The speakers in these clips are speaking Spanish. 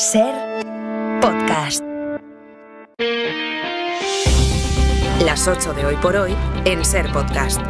Ser podcast. Las 8 de hoy por hoy en Ser podcast.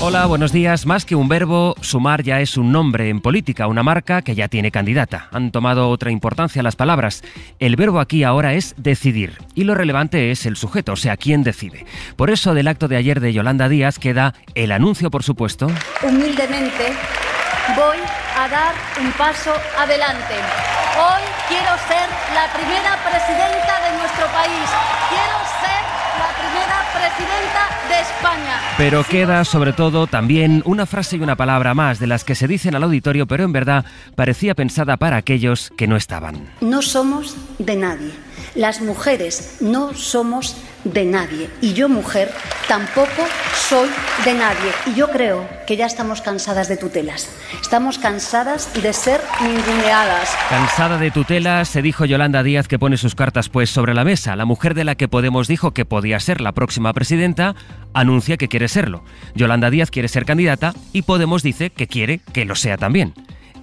Hola, buenos días. Más que un verbo, sumar ya es un nombre en política, una marca que ya tiene candidata. Han tomado otra importancia las palabras. El verbo aquí ahora es decidir y lo relevante es el sujeto, o sea, quién decide. Por eso del acto de ayer de Yolanda Díaz queda el anuncio, por supuesto. Humildemente voy a dar un paso adelante. Hoy quiero ser la primera presidenta de nuestro país. Quiero ser la primera presidenta de España. Pero queda sobre todo también una frase y una palabra más de las que se dicen al auditorio, pero en verdad parecía pensada para aquellos que no estaban. No somos de nadie. Las mujeres no somos de nadie y yo mujer tampoco soy de nadie. Y yo creo que ya estamos cansadas de tutelas. Estamos cansadas de ser ninguneadas. Cansada de tutelas, se dijo Yolanda Díaz que pone sus cartas pues sobre la mesa. La mujer de la que Podemos dijo que podía ser la próxima presidenta anuncia que quiere serlo. Yolanda Díaz quiere ser candidata y Podemos dice que quiere que lo sea también.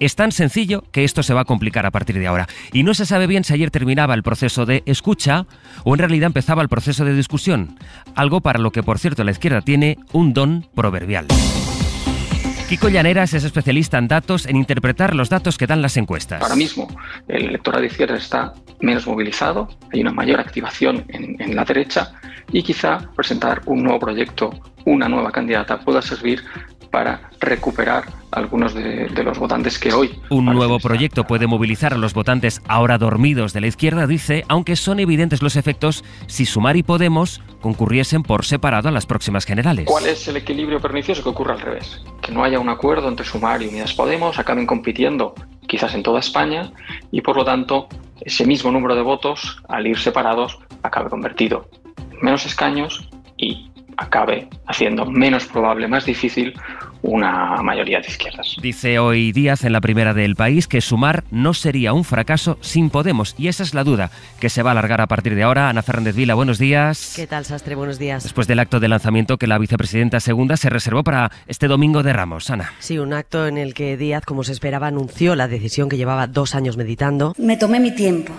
Es tan sencillo que esto se va a complicar a partir de ahora. Y no se sabe bien si ayer terminaba el proceso de escucha o en realidad empezaba el proceso de discusión. Algo para lo que, por cierto, la izquierda tiene un don proverbial. Kiko Llaneras es especialista en datos, en interpretar los datos que dan las encuestas. Ahora mismo el electorado izquierdo está menos movilizado, hay una mayor activación en, en la derecha y quizá presentar un nuevo proyecto, una nueva candidata pueda servir para recuperar algunos de, los votantes que hoy. Un nuevo proyecto puede movilizar a los votantes ahora dormidos de la izquierda, dice, aunque son evidentes los efectos si Sumar y Podemos concurriesen por separado a las próximas generales. ¿Cuál es el equilibrio pernicioso que ocurre al revés? Que no haya un acuerdo entre Sumar y Unidas Podemos, acaben compitiendo quizás en toda España y por lo tanto ese mismo número de votos al ir separados acabe convertido en menos escaños y acabe haciendo menos probable, más difícil una mayoría de izquierdas. Dice hoy Díaz en la primera del país que sumar no sería un fracaso sin Podemos y esa es la duda que se va a alargar a partir de ahora. Ana Fernández Vila, buenos días. ¿Qué tal, Sastre? Buenos días. Después del acto de lanzamiento que la vicepresidenta segunda se reservó para este domingo de Ramos, Ana. Sí, un acto en el que Díaz, como se esperaba, anunció la decisión que llevaba dos años meditando. Me tomé mi tiempo.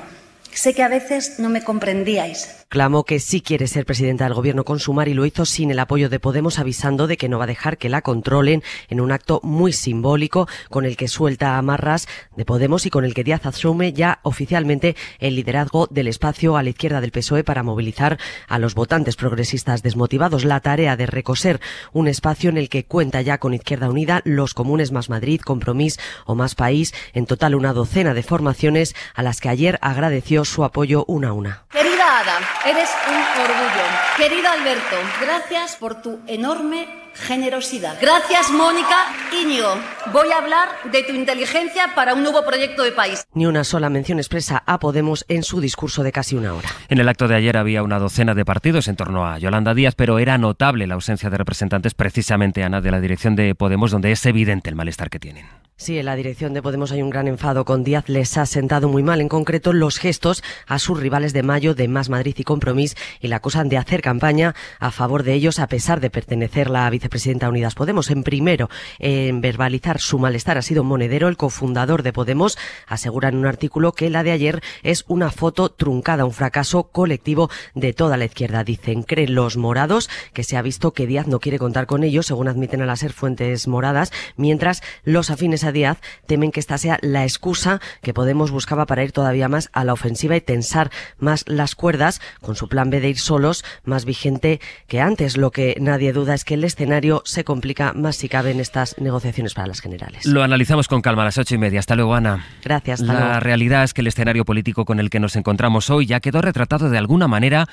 Sé que a veces no me comprendíais, Clamó que sí quiere ser presidenta del gobierno con Sumar y lo hizo sin el apoyo de Podemos, avisando de que no va a dejar que la controlen en un acto muy simbólico con el que suelta amarras de Podemos y con el que Díaz asume ya oficialmente el liderazgo del espacio a la izquierda del PSOE para movilizar a los votantes progresistas desmotivados. La tarea de recoser un espacio en el que cuenta ya con Izquierda Unida, los comunes más Madrid, Compromís o más País, en total una docena de formaciones a las que ayer agradeció su apoyo una a una. Querida eres un orgullo. Querido Alberto, gracias por tu enorme generosidad. Gracias, Mónica. Iño. voy a hablar de tu inteligencia para un nuevo proyecto de país. Ni una sola mención expresa a Podemos en su discurso de casi una hora. En el acto de ayer había una docena de partidos en torno a Yolanda Díaz, pero era notable la ausencia de representantes, precisamente, Ana, de la dirección de Podemos, donde es evidente el malestar que tienen. Sí, en la dirección de Podemos hay un gran enfado con Díaz. Les ha sentado muy mal, en concreto, los gestos a sus rivales de mayo de Más Madrid y Compromís y la acusan de hacer campaña a favor de ellos a pesar de pertenecer la vicepresidenta Unidas Podemos. En primero, en verbalizar su malestar ha sido Monedero, el cofundador de Podemos. Asegura en un artículo que la de ayer es una foto truncada, un fracaso colectivo de toda la izquierda. Dicen, creen los morados que se ha visto que Díaz no quiere contar con ellos, según admiten al hacer fuentes moradas, mientras los afines a Díaz temen que esta sea la excusa que Podemos buscaba para ir todavía más a la ofensiva y tensar más las cuerdas con su plan B de ir solos más vigente que antes. Lo que nadie duda es que el escenario se complica más si cabe en estas negociaciones para las generales. Lo analizamos con calma a las ocho y media. Hasta luego, Ana. Gracias. la realidad es que el escenario político con el que nos encontramos hoy ya quedó retratado de alguna manera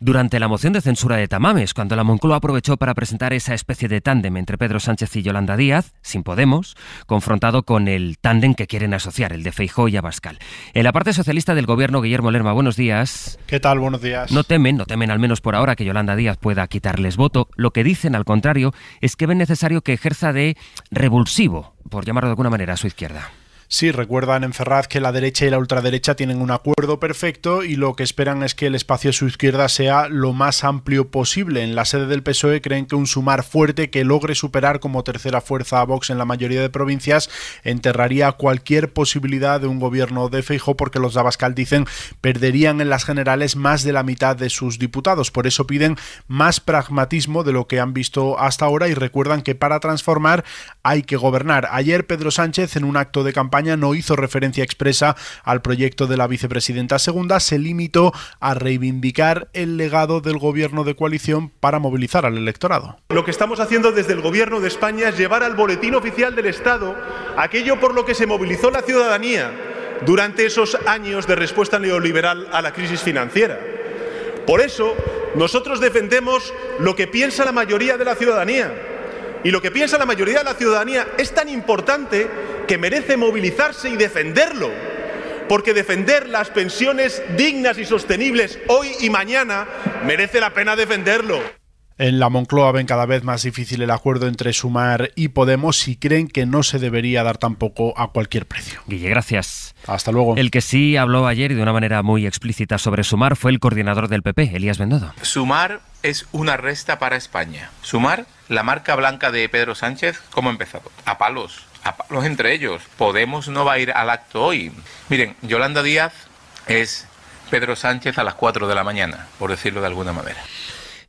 durante la moción de censura de Tamames, cuando la Moncloa aprovechó para presentar esa especie de tándem entre Pedro Sánchez y Yolanda Díaz, sin Podemos, confrontado con el tándem que quieren asociar, el de Feijó y Abascal. En la parte socialista del gobierno, Guillermo Lerma, buenos días. ¿Qué tal? Buenos días. No temen, no temen al menos por ahora que Yolanda Díaz pueda quitarles voto. Lo que dicen, al contrario, es que ven necesario que ejerza de revulsivo, por llamarlo de alguna manera, a su izquierda. Sí, recuerdan en Ferraz que la derecha y la ultraderecha tienen un acuerdo perfecto y lo que esperan es que el espacio a su izquierda sea lo más amplio posible. En la sede del PSOE creen que un sumar fuerte que logre superar como tercera fuerza a Vox en la mayoría de provincias enterraría cualquier posibilidad de un gobierno de feijo porque los de dicen perderían en las generales más de la mitad de sus diputados. Por eso piden más pragmatismo de lo que han visto hasta ahora y recuerdan que para transformar hay que gobernar. Ayer Pedro Sánchez en un acto de campaña no hizo referencia expresa al proyecto de la vicepresidenta segunda, se limitó a reivindicar el legado del gobierno de coalición para movilizar al electorado. Lo que estamos haciendo desde el gobierno de España es llevar al boletín oficial del Estado aquello por lo que se movilizó la ciudadanía durante esos años de respuesta neoliberal a la crisis financiera. Por eso, nosotros defendemos lo que piensa la mayoría de la ciudadanía, y lo que piensa la mayoría de la ciudadanía es tan importante que merece movilizarse y defenderlo. Porque defender las pensiones dignas y sostenibles hoy y mañana merece la pena defenderlo. En la Moncloa ven cada vez más difícil el acuerdo entre Sumar y Podemos y creen que no se debería dar tampoco a cualquier precio. Guille, gracias. Hasta luego. El que sí habló ayer y de una manera muy explícita sobre Sumar fue el coordinador del PP, Elías Bendodo. Sumar es una resta para España. Sumar la marca blanca de Pedro Sánchez, ¿cómo ha empezado? A palos, a palos entre ellos. Podemos no va a ir al acto hoy. Miren, Yolanda Díaz es Pedro Sánchez a las 4 de la mañana, por decirlo de alguna manera.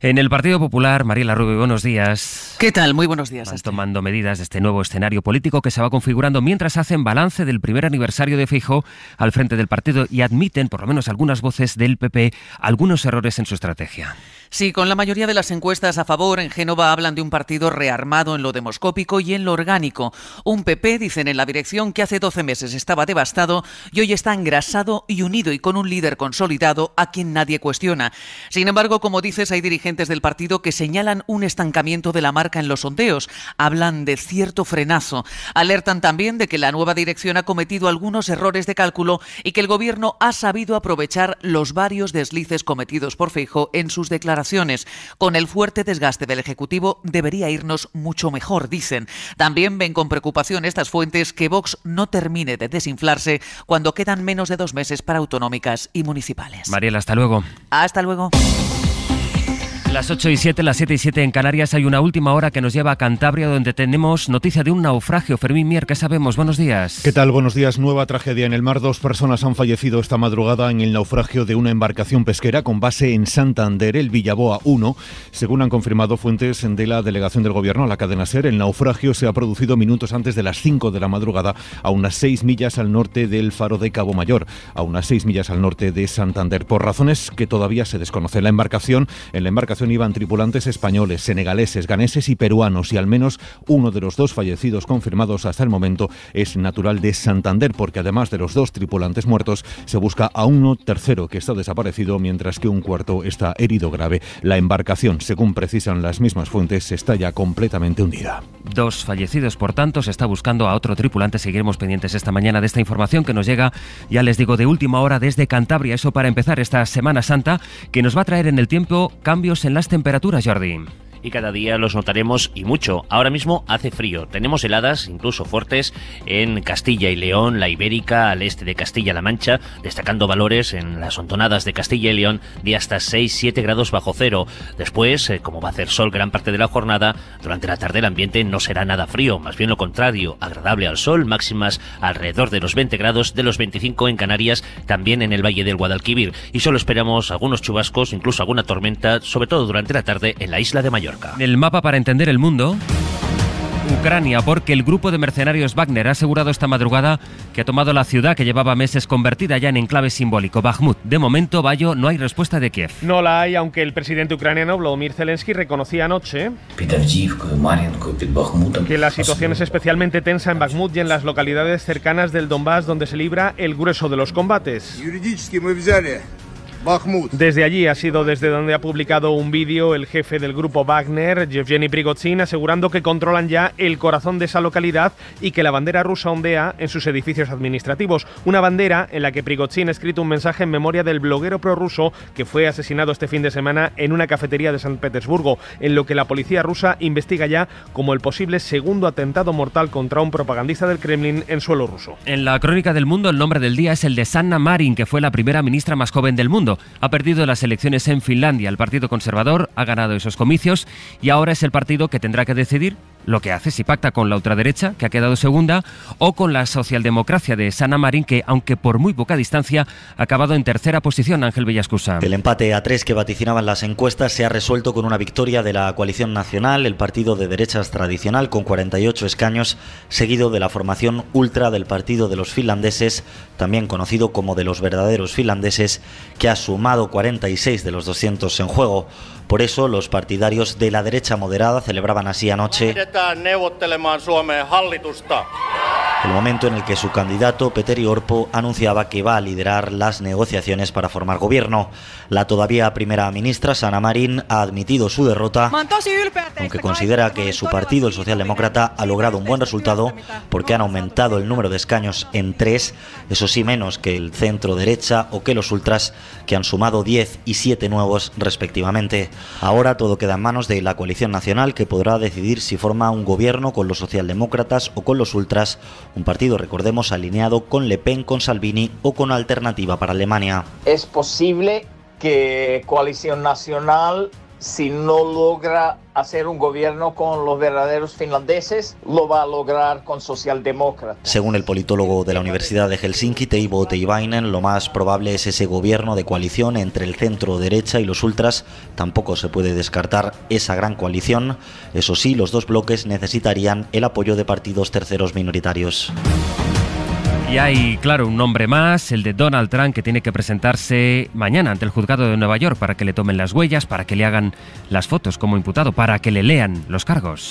En el Partido Popular, Mariela Rubio, buenos días. ¿Qué tal? Muy buenos días. Estás tomando medidas de este nuevo escenario político que se va configurando mientras hacen balance del primer aniversario de Fijo al frente del partido y admiten, por lo menos algunas voces del PP, algunos errores en su estrategia. Sí, con la mayoría de las encuestas a favor, en Génova hablan de un partido rearmado en lo demoscópico y en lo orgánico. Un PP, dicen en la dirección, que hace 12 meses estaba devastado y hoy está engrasado y unido y con un líder consolidado a quien nadie cuestiona. Sin embargo, como dices, hay dirigentes del partido que señalan un estancamiento de la marca en los sondeos. Hablan de cierto frenazo. Alertan también de que la nueva dirección ha cometido algunos errores de cálculo y que el gobierno ha sabido aprovechar los varios deslices cometidos por Feijo en sus declaraciones. Con el fuerte desgaste del Ejecutivo debería irnos mucho mejor, dicen. También ven con preocupación estas fuentes que Vox no termine de desinflarse cuando quedan menos de dos meses para autonómicas y municipales. Mariela, hasta luego. Hasta luego. Las 8 y 7, las 7 y 7 en Canarias hay una última hora que nos lleva a Cantabria donde tenemos noticia de un naufragio. Fermín Mier, ¿qué sabemos? Buenos días. ¿Qué tal? Buenos días. Nueva tragedia en el mar. Dos personas han fallecido esta madrugada en el naufragio de una embarcación pesquera con base en Santander, el Villaboa 1. Según han confirmado fuentes de la delegación del gobierno a la cadena SER, el naufragio se ha producido minutos antes de las 5 de la madrugada a unas 6 millas al norte del faro de Cabo Mayor, a unas 6 millas al norte de Santander, por razones que todavía se desconocen. La embarcación, en la embarcación iban tripulantes españoles, senegaleses, ganeses y peruanos y al menos uno de los dos fallecidos confirmados hasta el momento es natural de Santander porque además de los dos tripulantes muertos se busca a uno tercero que está desaparecido mientras que un cuarto está herido grave. La embarcación, según precisan las mismas fuentes, está ya completamente hundida. Dos fallecidos, por tanto, se está buscando a otro tripulante. Seguiremos pendientes esta mañana de esta información que nos llega, ya les digo, de última hora desde Cantabria. Eso para empezar esta Semana Santa que nos va a traer en el tiempo cambios en las temperaturas, Jardín y cada día los notaremos y mucho. Ahora mismo hace frío, tenemos heladas, incluso fuertes, en Castilla y León, la Ibérica, al este de Castilla-La Mancha, destacando valores en las hontonadas de Castilla y León de hasta 6-7 grados bajo cero. Después, eh, como va a hacer sol gran parte de la jornada, durante la tarde el ambiente no será nada frío, más bien lo contrario, agradable al sol, máximas alrededor de los 20 grados, de los 25 en Canarias, también en el Valle del Guadalquivir. Y solo esperamos algunos chubascos, incluso alguna tormenta, sobre todo durante la tarde en la isla de Mayor. El mapa para entender el mundo. Ucrania, porque el grupo de mercenarios Wagner ha asegurado esta madrugada que ha tomado la ciudad que llevaba meses convertida ya en enclave simbólico, Bakhmut. De momento, Bayo, no hay respuesta de Kiev. No la hay, aunque el presidente ucraniano Vladimir Zelensky reconocía anoche que la situación es especialmente tensa en Bakhmut y en las localidades cercanas del Donbass donde se libra el grueso de los combates. Desde allí ha sido desde donde ha publicado un vídeo el jefe del grupo Wagner, Yevgeny Prigozhin, asegurando que controlan ya el corazón de esa localidad y que la bandera rusa ondea en sus edificios administrativos. Una bandera en la que Prigozhin ha escrito un mensaje en memoria del bloguero prorruso que fue asesinado este fin de semana en una cafetería de San Petersburgo, en lo que la policía rusa investiga ya como el posible segundo atentado mortal contra un propagandista del Kremlin en suelo ruso. En la crónica del mundo, el nombre del día es el de Sanna Marin, que fue la primera ministra más joven del mundo. Ha perdido las elecciones en Finlandia. El Partido Conservador ha ganado esos comicios y ahora es el partido que tendrá que decidir lo que hace si pacta con la ultraderecha, que ha quedado segunda, o con la socialdemocracia de Sana Marín, que, aunque por muy poca distancia, ha acabado en tercera posición Ángel Villascusa. El empate a tres que vaticinaban las encuestas se ha resuelto con una victoria de la coalición nacional, el partido de derechas tradicional, con 48 escaños, seguido de la formación ultra del partido de los finlandeses, también conocido como de los verdaderos finlandeses, que ha sumado 46 de los 200 en juego. Por eso los partidarios de la derecha moderada celebraban así anoche el momento en el que su candidato, Peter Orpo, anunciaba que va a liderar las negociaciones para formar gobierno. La todavía primera ministra, Sana Marín, ha admitido su derrota, aunque este considera que su partido, el Socialdemócrata, ha logrado un buen este resultado porque han aumentado el número de escaños en tres, eso sí menos que el centro derecha o que los ultras, que han sumado 10 y 7 nuevos respectivamente. Ahora todo queda en manos de la coalición nacional que podrá decidir si forma un gobierno con los socialdemócratas o con los ultras un partido, recordemos, alineado con Le Pen, con Salvini o con Alternativa para Alemania. Es posible que Coalición Nacional si no logra hacer un gobierno con los verdaderos finlandeses, lo va a lograr con socialdemócratas. Según el politólogo de la Universidad de Helsinki, Teivo Teivainen, lo más probable es ese gobierno de coalición entre el centro derecha y los ultras. Tampoco se puede descartar esa gran coalición. Eso sí, los dos bloques necesitarían el apoyo de partidos terceros minoritarios. Y hay, claro, un nombre más, el de Donald Trump, que tiene que presentarse mañana ante el juzgado de Nueva York para que le tomen las huellas, para que le hagan las fotos como imputado, para que le lean los cargos.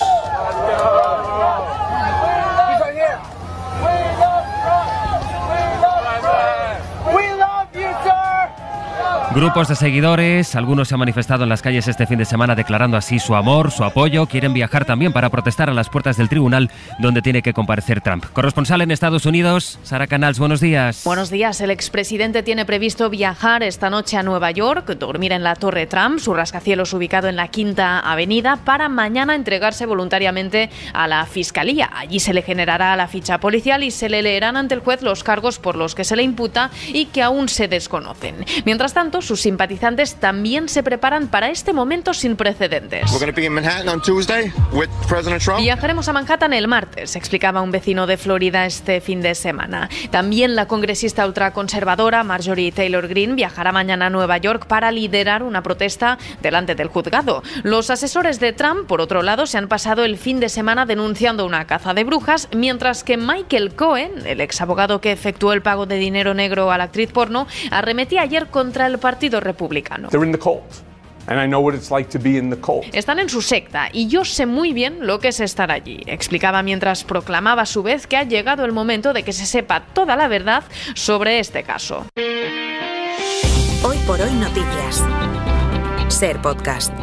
Grupos de seguidores, algunos se han manifestado en las calles este fin de semana declarando así su amor, su apoyo, quieren viajar también para protestar a las puertas del tribunal donde tiene que comparecer Trump. Corresponsal en Estados Unidos, Sara Canals, buenos días. Buenos días, el expresidente tiene previsto viajar esta noche a Nueva York, dormir en la Torre Trump, su rascacielos ubicado en la Quinta Avenida, para mañana entregarse voluntariamente a la Fiscalía. Allí se le generará la ficha policial y se le leerán ante el juez los cargos por los que se le imputa y que aún se desconocen. Mientras tanto, sus simpatizantes también se preparan para este momento sin precedentes. Viajaremos a Manhattan el martes, explicaba un vecino de Florida este fin de semana. También la congresista ultraconservadora Marjorie Taylor Greene viajará mañana a Nueva York para liderar una protesta delante del juzgado. Los asesores de Trump, por otro lado, se han pasado el fin de semana denunciando una caza de brujas, mientras que Michael Cohen, el exabogado que efectuó el pago de dinero negro a la actriz porno, arremetía ayer contra el Partido Republicano. Están en su secta y yo sé muy bien lo que es estar allí, explicaba mientras proclamaba a su vez que ha llegado el momento de que se sepa toda la verdad sobre este caso. Hoy por hoy noticias. Ser podcast.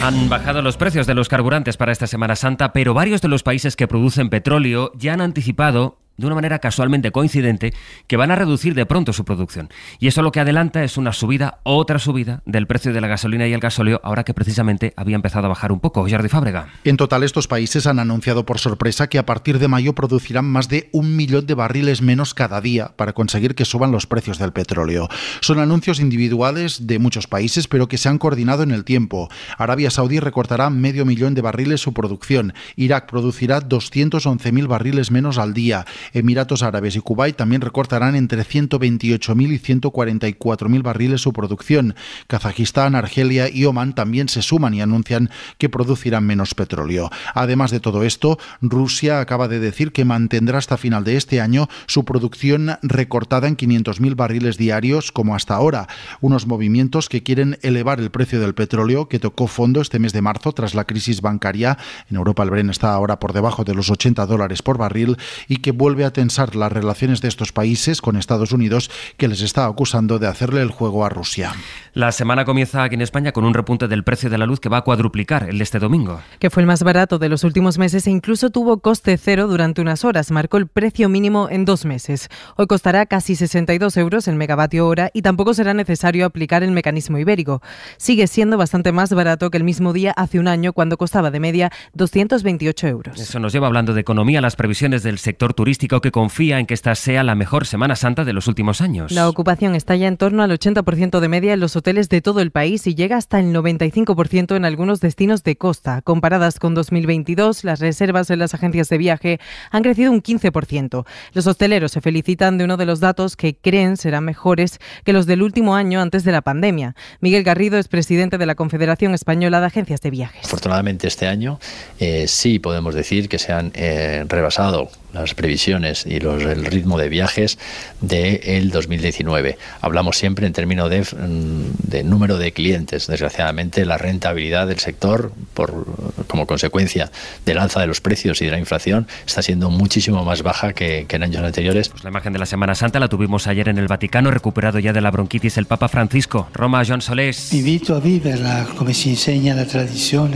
Han bajado los precios de los carburantes para esta Semana Santa, pero varios de los países que producen petróleo ya han anticipado de una manera casualmente coincidente, que van a reducir de pronto su producción. Y eso lo que adelanta es una subida, otra subida del precio de la gasolina y el gasóleo, ahora que precisamente había empezado a bajar un poco. Jordi Fábrega. En total, estos países han anunciado por sorpresa que a partir de mayo producirán más de un millón de barriles menos cada día para conseguir que suban los precios del petróleo. Son anuncios individuales de muchos países, pero que se han coordinado en el tiempo. Arabia Saudí recortará medio millón de barriles su producción. Irak producirá 211.000 barriles menos al día. Emiratos Árabes y Kuwait también recortarán entre 128.000 y 144.000 barriles su producción. Kazajistán, Argelia y Oman también se suman y anuncian que producirán menos petróleo. Además de todo esto, Rusia acaba de decir que mantendrá hasta final de este año su producción recortada en 500.000 barriles diarios como hasta ahora, unos movimientos que quieren elevar el precio del petróleo que tocó fondo este mes de marzo tras la crisis bancaria. En Europa el Bren está ahora por debajo de los 80 dólares por barril y que vuelve vuelve a tensar las relaciones de estos países con Estados Unidos, que les está acusando de hacerle el juego a Rusia. La semana comienza aquí en España con un repunte del precio de la luz que va a cuadruplicar el de este domingo. Que fue el más barato de los últimos meses e incluso tuvo coste cero durante unas horas. Marcó el precio mínimo en dos meses. Hoy costará casi 62 euros el megavatio hora y tampoco será necesario aplicar el mecanismo ibérico. Sigue siendo bastante más barato que el mismo día hace un año cuando costaba de media 228 euros. Eso nos lleva hablando de economía, las previsiones del sector turístico que confía en que esta sea la mejor Semana Santa de los últimos años. La ocupación está ya en torno al 80% de media en los hoteles de todo el país y llega hasta el 95% en algunos destinos de costa. Comparadas con 2022, las reservas en las agencias de viaje han crecido un 15%. Los hosteleros se felicitan de uno de los datos que creen serán mejores que los del último año antes de la pandemia. Miguel Garrido es presidente de la Confederación Española de Agencias de Viajes. Afortunadamente este año eh, sí podemos decir que se han eh, rebasado las previsiones y los, el ritmo de viajes del 2019. Hablamos siempre en términos mm, de, número de clientes. Desgraciadamente, la rentabilidad del sector, por, como consecuencia del alza de los precios y de la inflación, está siendo muchísimo más baja que, en años anteriores. Pues la imagen de la Semana Santa la tuvimos ayer en el Vaticano, recuperado ya de la bronquitis el Papa Francisco. Roma, John Solés. Invito a vivirla como se enseña la tradición.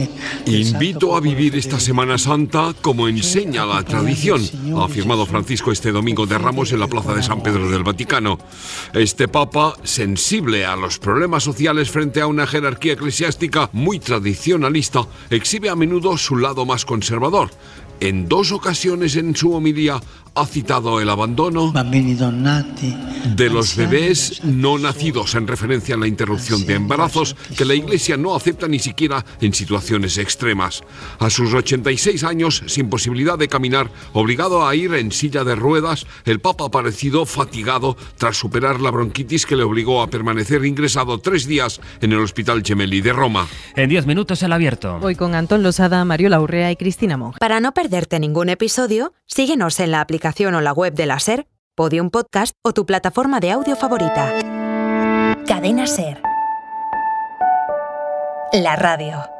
Invito a vivir esta Semana Santa como enseña la tradición ha afirmado Francisco este domingo de Ramos en la Plaza de San Pedro del Vaticano. Este Papa, sensible a los problemas sociales frente a una jerarquía eclesiástica muy tradicionalista, exhibe a menudo su lado más conservador, en dos ocasiones en su homilía ha citado el abandono de los bebés no nacidos en referencia a la interrupción de embarazos que la Iglesia no acepta ni siquiera en situaciones extremas. A sus 86 años, sin posibilidad de caminar, obligado a ir en silla de ruedas, el Papa ha parecido fatigado tras superar la bronquitis que le obligó a permanecer ingresado tres días en el Hospital Gemelli de Roma. En 10 minutos el abierto. Hoy con Antón Losada, Mario Laurrea y Cristina Monge. Para no perderte ningún episodio, síguenos en la aplicación o la web de la SER, Podium Podcast o tu plataforma de audio favorita. Cadena SER. La radio.